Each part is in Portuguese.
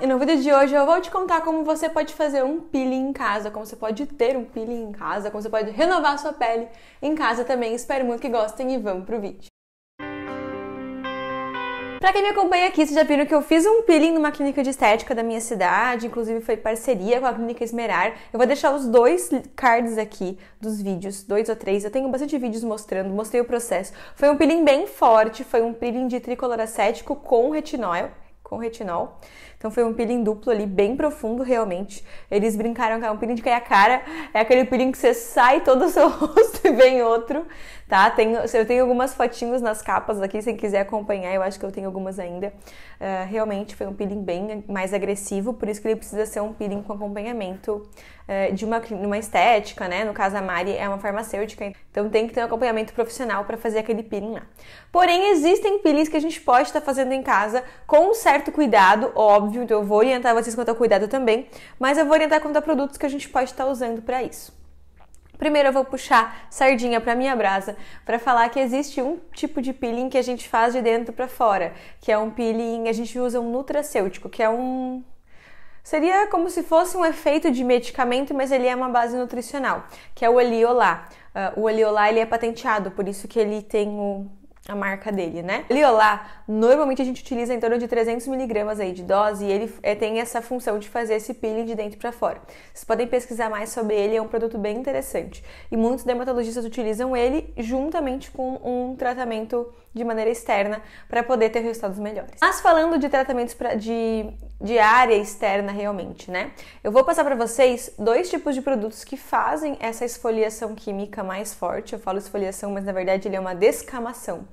E no vídeo de hoje eu vou te contar como você pode fazer um peeling em casa, como você pode ter um peeling em casa, como você pode renovar sua pele em casa também. Espero muito que gostem e vamos pro vídeo. Pra quem me acompanha aqui, vocês já viram que eu fiz um peeling numa clínica de estética da minha cidade, inclusive foi parceria com a clínica Esmerar. Eu vou deixar os dois cards aqui dos vídeos, dois ou três. Eu tenho bastante vídeos mostrando, mostrei o processo. Foi um peeling bem forte, foi um peeling de tricolor acético com retinol com retinol. Então foi um peeling duplo ali, bem profundo realmente. Eles brincaram que é um peeling de cair é a cara, é aquele peeling que você sai todo o seu rosto e vem outro, tá? Tenho, eu tenho algumas fotinhos nas capas aqui, se quiser acompanhar, eu acho que eu tenho algumas ainda. Uh, realmente foi um peeling bem mais agressivo, por isso que ele precisa ser um peeling com acompanhamento é, de uma, uma estética, né? No caso, a Mari é uma farmacêutica, então tem que ter um acompanhamento profissional para fazer aquele peeling lá. Porém, existem peelings que a gente pode estar tá fazendo em casa com um certo cuidado, óbvio, então eu vou orientar vocês quanto ao cuidado também, mas eu vou orientar quanto a produtos que a gente pode estar tá usando para isso. Primeiro eu vou puxar sardinha para minha brasa para falar que existe um tipo de peeling que a gente faz de dentro para fora, que é um peeling, a gente usa um nutracêutico, que é um Seria como se fosse um efeito de medicamento, mas ele é uma base nutricional, que é o Eliolá. Uh, o Eliolá ele é patenteado, por isso que ele tem o a marca dele, né? Liolá, normalmente a gente utiliza em torno de 300 miligramas aí de dose e ele é, tem essa função de fazer esse peeling de dentro para fora. Vocês podem pesquisar mais sobre ele, é um produto bem interessante. E muitos dermatologistas utilizam ele juntamente com um tratamento de maneira externa para poder ter resultados melhores. Mas falando de tratamentos pra, de, de área externa realmente, né? Eu vou passar para vocês dois tipos de produtos que fazem essa esfoliação química mais forte. Eu falo esfoliação, mas na verdade ele é uma descamação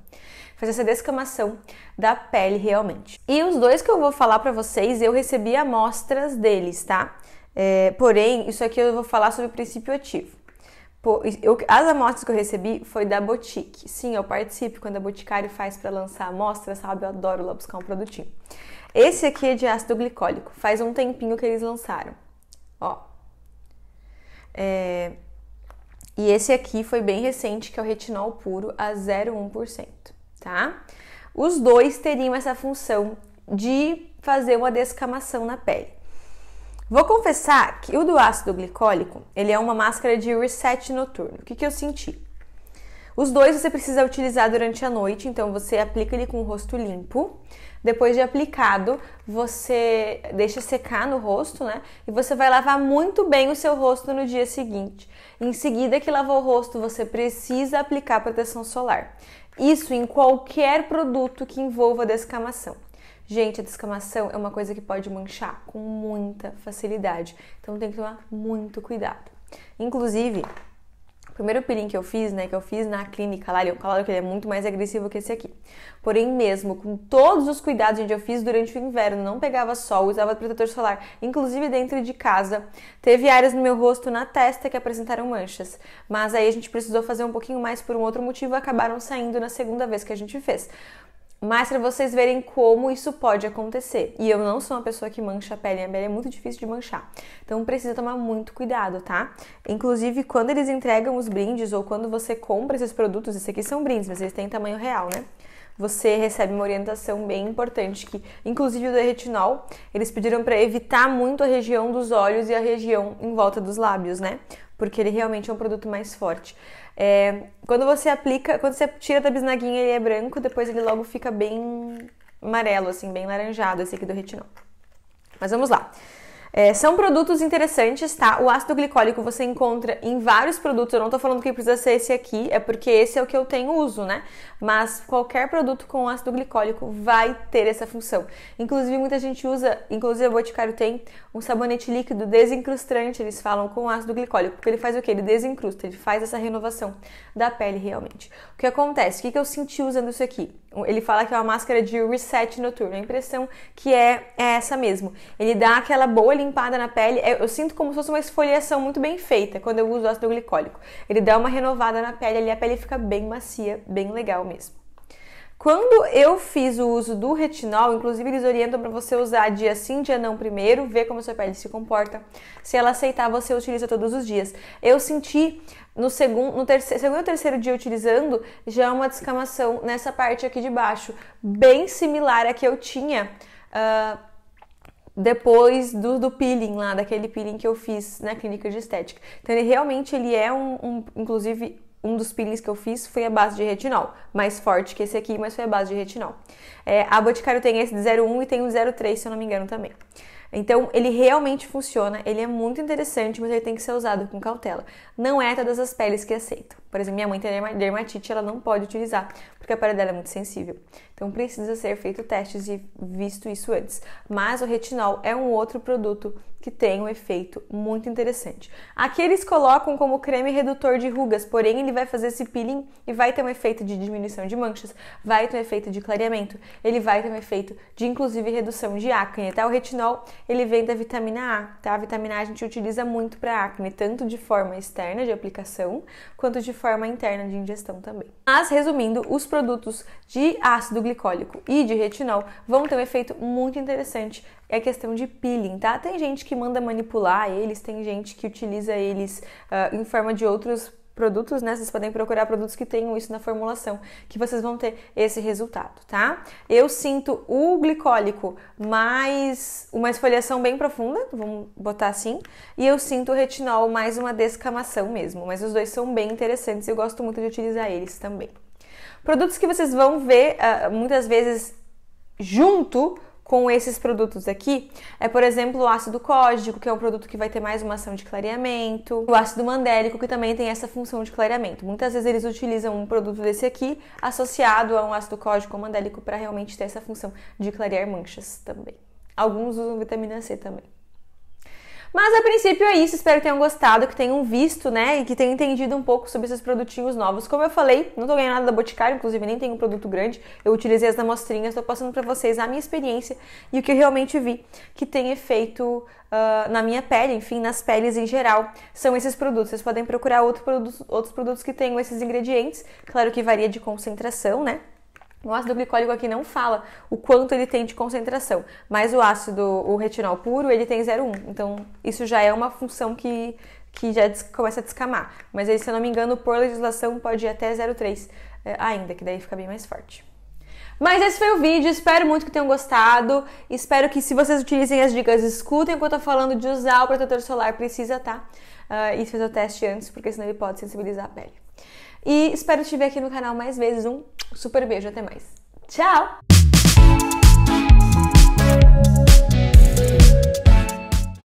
fazer essa descamação da pele realmente. E os dois que eu vou falar para vocês, eu recebi amostras deles, tá? É, porém, isso aqui eu vou falar sobre o princípio ativo. as amostras que eu recebi foi da Boutique. Sim, eu participo quando a Boticário faz para lançar amostra, sabe? Eu adoro lá buscar um produtinho. Esse aqui é de ácido glicólico. Faz um tempinho que eles lançaram. Ó. É, e esse aqui foi bem recente, que é o retinol puro a 0,1%, tá? Os dois teriam essa função de fazer uma descamação na pele. Vou confessar que o do ácido glicólico, ele é uma máscara de reset noturno. O que, que eu senti? Os dois você precisa utilizar durante a noite, então você aplica ele com o rosto limpo. Depois de aplicado, você deixa secar no rosto, né? E você vai lavar muito bem o seu rosto no dia seguinte. Em seguida que lavou o rosto, você precisa aplicar proteção solar. Isso em qualquer produto que envolva descamação. Gente, a descamação é uma coisa que pode manchar com muita facilidade, então tem que tomar muito cuidado. Inclusive, primeiro peeling que eu fiz, né, que eu fiz na clínica lá, eu claro que ele é muito mais agressivo que esse aqui. Porém, mesmo com todos os cuidados, gente, eu fiz durante o inverno, não pegava sol, usava protetor solar, inclusive dentro de casa. Teve áreas no meu rosto, na testa, que apresentaram manchas. Mas aí a gente precisou fazer um pouquinho mais por um outro motivo, acabaram saindo na segunda vez que a gente fez mas para vocês verem como isso pode acontecer. E eu não sou uma pessoa que mancha a pele, minha pele é muito difícil de manchar. Então precisa tomar muito cuidado, tá? Inclusive, quando eles entregam os brindes ou quando você compra esses produtos, esses aqui são brindes, mas eles têm tamanho real, né? Você recebe uma orientação bem importante que, inclusive o do retinol, eles pediram para evitar muito a região dos olhos e a região em volta dos lábios, né? Porque ele realmente é um produto mais forte. É, quando você aplica, quando você tira da bisnaguinha, ele é branco, depois ele logo fica bem amarelo, assim, bem laranjado, esse aqui do retinol. Mas vamos lá. É, são produtos interessantes, tá? O ácido glicólico você encontra em vários produtos. Eu não tô falando que precisa ser esse aqui, é porque esse é o que eu tenho uso, né? Mas qualquer produto com ácido glicólico vai ter essa função. Inclusive, muita gente usa, inclusive a Boticário tem um sabonete líquido desincrustante, eles falam com ácido glicólico, porque ele faz o que? Ele desincrusta, ele faz essa renovação da pele realmente. O que acontece? O que eu senti usando isso aqui? Ele fala que é uma máscara de reset noturno. A impressão que é, é essa mesmo. Ele dá aquela boa limpada na pele. É, eu sinto como se fosse uma esfoliação muito bem feita quando eu uso o ácido glicólico. Ele dá uma renovada na pele ali, a pele fica bem macia, bem legal mesmo. Quando eu fiz o uso do retinol, inclusive eles orientam para você usar dia sim, dia não primeiro, ver como a sua pele se comporta. Se ela aceitar, você utiliza todos os dias. Eu senti no segundo, no terceiro, segundo ou terceiro dia utilizando já é uma descamação nessa parte aqui de baixo, bem similar à que eu tinha. Uh, depois do, do, peeling lá, daquele peeling que eu fiz na clínica de estética. Então ele realmente ele é um, um inclusive um dos peelings que eu fiz foi a base de retinol, mais forte que esse aqui, mas foi a base de retinol. É, a Boticário tem esse de 01 e tem o 03, se eu não me engano, também. Então, ele realmente funciona, ele é muito interessante, mas ele tem que ser usado com cautela. Não é todas as peles que aceitam. Por exemplo, minha mãe tem dermatite, ela não pode utilizar, porque a pele dela é muito sensível. Então, precisa ser feito testes e visto isso antes. Mas o retinol é um outro produto que tem um efeito muito interessante. Aqui eles colocam como creme redutor de rugas, porém ele vai fazer esse peeling e vai ter um efeito de diminuição de manchas, vai ter um efeito de clareamento, ele vai ter um efeito de inclusive redução de acne, tá? O retinol, ele vem da vitamina A, tá? A vitamina A a gente utiliza muito para acne, tanto de forma externa de aplicação, quanto de forma interna de ingestão também. Mas resumindo, os produtos de ácido glicólico e de retinol vão ter um efeito muito interessante é questão de peeling, tá? Tem gente que manda manipular eles, tem gente que utiliza eles uh, em forma de outros produtos, né? Vocês podem procurar produtos que tenham isso na formulação, que vocês vão ter esse resultado, tá? Eu sinto o glicólico mais uma esfoliação bem profunda, vamos botar assim, e eu sinto o retinol mais uma descamação mesmo, mas os dois são bem interessantes e eu gosto muito de utilizar eles também. Produtos que vocês vão ver uh, muitas vezes junto com esses produtos aqui é, por exemplo, o ácido código, que é um produto que vai ter mais uma ação de clareamento, o ácido mandélico, que também tem essa função de clareamento. Muitas vezes eles utilizam um produto desse aqui associado a um ácido código ou mandélico para realmente ter essa função de clarear manchas também. Alguns usam vitamina C também. Mas a princípio é isso, espero que tenham gostado, que tenham visto, né, e que tenham entendido um pouco sobre esses produtinhos novos. Como eu falei, não tô ganhando nada da Boticário, inclusive nem tenho um produto grande, eu utilizei as amostrinhas, tô estou passando para vocês a minha experiência e o que eu realmente vi que tem efeito uh, na minha pele, enfim, nas peles em geral, são esses produtos. Vocês podem procurar outro produto, outros produtos que tenham esses ingredientes, claro que varia de concentração, né, o ácido glicólico aqui não fala o quanto ele tem de concentração, mas o ácido, o retinol puro, ele tem 0,1. Então, isso já é uma função que, que já começa a descamar. Mas aí, se eu não me engano, por legislação pode ir até 0,3 eh, ainda, que daí fica bem mais forte. Mas esse foi o vídeo, espero muito que tenham gostado. Espero que se vocês utilizem as dicas, escutem o que eu tô falando de usar o protetor solar, precisa, tá? Uh, e fazer o teste antes, porque senão ele pode sensibilizar a pele. E espero te ver aqui no canal mais vezes. Um super beijo, até mais. Tchau!